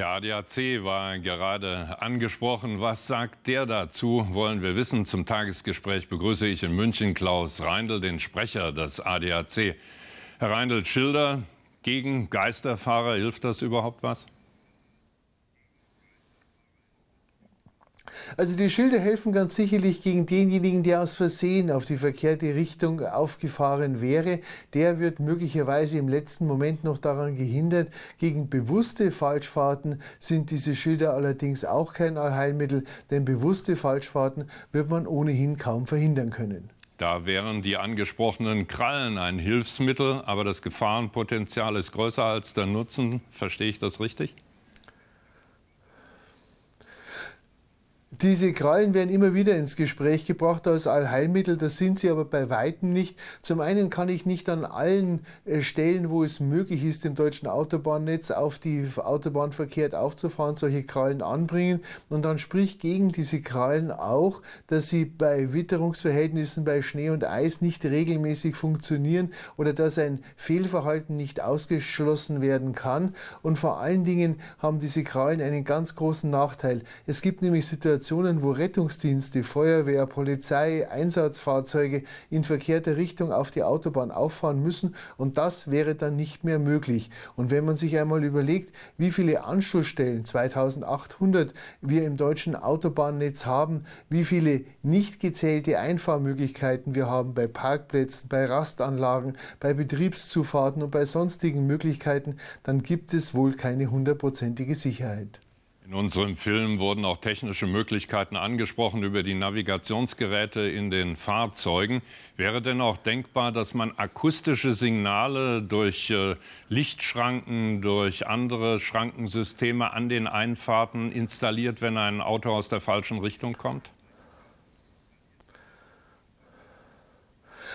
Der ADAC war gerade angesprochen. Was sagt der dazu, wollen wir wissen. Zum Tagesgespräch begrüße ich in München Klaus Reindl, den Sprecher des ADAC. Herr Reindl, Schilder gegen Geisterfahrer, hilft das überhaupt was? Also die Schilder helfen ganz sicherlich gegen denjenigen, der aus Versehen auf die verkehrte Richtung aufgefahren wäre. Der wird möglicherweise im letzten Moment noch daran gehindert. Gegen bewusste Falschfahrten sind diese Schilder allerdings auch kein Allheilmittel, denn bewusste Falschfahrten wird man ohnehin kaum verhindern können. Da wären die angesprochenen Krallen ein Hilfsmittel, aber das Gefahrenpotenzial ist größer als der Nutzen. Verstehe ich das richtig? Diese Krallen werden immer wieder ins Gespräch gebracht als Allheilmittel, das sind sie aber bei weitem nicht. Zum einen kann ich nicht an allen äh, Stellen, wo es möglich ist, im deutschen Autobahnnetz auf die Autobahn verkehrt aufzufahren, solche Krallen anbringen. Und dann spricht gegen diese Krallen auch, dass sie bei Witterungsverhältnissen, bei Schnee und Eis nicht regelmäßig funktionieren oder dass ein Fehlverhalten nicht ausgeschlossen werden kann. Und vor allen Dingen haben diese Krallen einen ganz großen Nachteil. Es gibt nämlich Situationen, Situationen, wo Rettungsdienste, Feuerwehr, Polizei, Einsatzfahrzeuge in verkehrter Richtung auf die Autobahn auffahren müssen und das wäre dann nicht mehr möglich. Und wenn man sich einmal überlegt, wie viele Anschlussstellen 2800 wir im deutschen Autobahnnetz haben, wie viele nicht gezählte Einfahrmöglichkeiten wir haben bei Parkplätzen, bei Rastanlagen, bei Betriebszufahrten und bei sonstigen Möglichkeiten, dann gibt es wohl keine hundertprozentige Sicherheit. In unserem Film wurden auch technische Möglichkeiten angesprochen über die Navigationsgeräte in den Fahrzeugen. Wäre denn auch denkbar, dass man akustische Signale durch äh, Lichtschranken, durch andere Schrankensysteme an den Einfahrten installiert, wenn ein Auto aus der falschen Richtung kommt?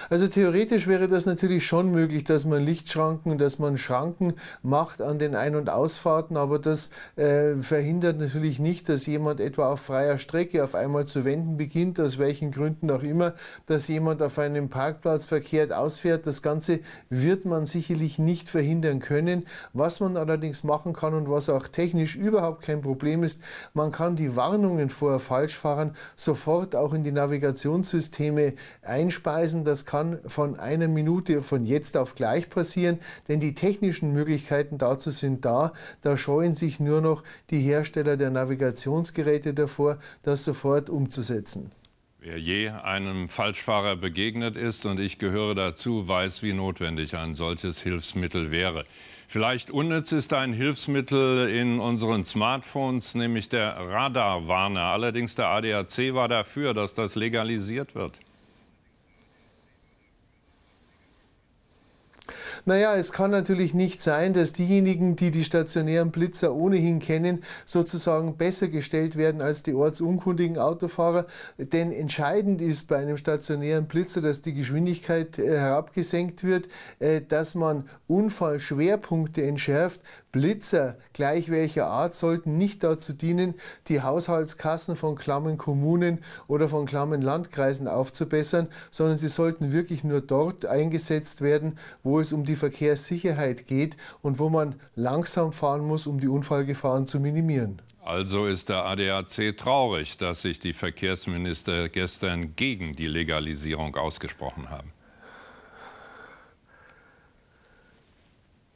Also theoretisch wäre das natürlich schon möglich, dass man Lichtschranken, dass man Schranken macht an den Ein- und Ausfahrten, aber das äh, verhindert natürlich nicht, dass jemand etwa auf freier Strecke auf einmal zu wenden beginnt, aus welchen Gründen auch immer, dass jemand auf einem Parkplatz verkehrt ausfährt. Das Ganze wird man sicherlich nicht verhindern können. Was man allerdings machen kann und was auch technisch überhaupt kein Problem ist, man kann die Warnungen vor Falschfahren sofort auch in die Navigationssysteme einspeisen. Das kann kann von einer Minute von jetzt auf gleich passieren, denn die technischen Möglichkeiten dazu sind da. Da scheuen sich nur noch die Hersteller der Navigationsgeräte davor, das sofort umzusetzen. Wer je einem Falschfahrer begegnet ist, und ich gehöre dazu, weiß, wie notwendig ein solches Hilfsmittel wäre. Vielleicht unnütz ist ein Hilfsmittel in unseren Smartphones, nämlich der Radarwarner. Allerdings der ADAC war dafür, dass das legalisiert wird. Naja, es kann natürlich nicht sein, dass diejenigen, die die stationären Blitzer ohnehin kennen, sozusagen besser gestellt werden als die ortsunkundigen Autofahrer. Denn entscheidend ist bei einem stationären Blitzer, dass die Geschwindigkeit äh, herabgesenkt wird, äh, dass man Unfallschwerpunkte entschärft. Blitzer, gleich welcher Art, sollten nicht dazu dienen, die Haushaltskassen von klammen Kommunen oder von klammen Landkreisen aufzubessern, sondern sie sollten wirklich nur dort eingesetzt werden, wo es um die die Verkehrssicherheit geht und wo man langsam fahren muss, um die Unfallgefahren zu minimieren. Also ist der ADAC traurig, dass sich die Verkehrsminister gestern gegen die Legalisierung ausgesprochen haben.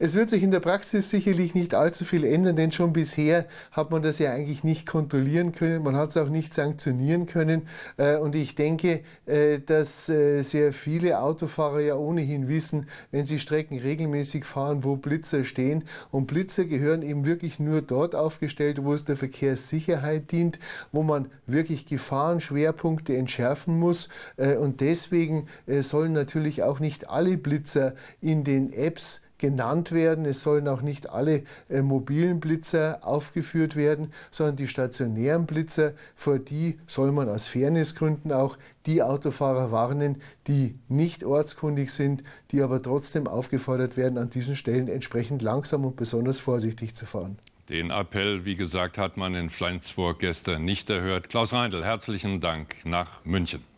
Es wird sich in der Praxis sicherlich nicht allzu viel ändern, denn schon bisher hat man das ja eigentlich nicht kontrollieren können, man hat es auch nicht sanktionieren können. Äh, und ich denke, äh, dass äh, sehr viele Autofahrer ja ohnehin wissen, wenn sie Strecken regelmäßig fahren, wo Blitzer stehen. Und Blitzer gehören eben wirklich nur dort aufgestellt, wo es der Verkehrssicherheit dient, wo man wirklich Gefahrenschwerpunkte entschärfen muss. Und deswegen sollen natürlich auch nicht alle Blitzer in den Apps genannt werden. Es sollen auch nicht alle äh, mobilen Blitzer aufgeführt werden, sondern die stationären Blitzer, vor die soll man aus Fairnessgründen auch die Autofahrer warnen, die nicht ortskundig sind, die aber trotzdem aufgefordert werden, an diesen Stellen entsprechend langsam und besonders vorsichtig zu fahren. Den Appell, wie gesagt, hat man in Flensburg gestern nicht erhört. Klaus Reindl, herzlichen Dank nach München.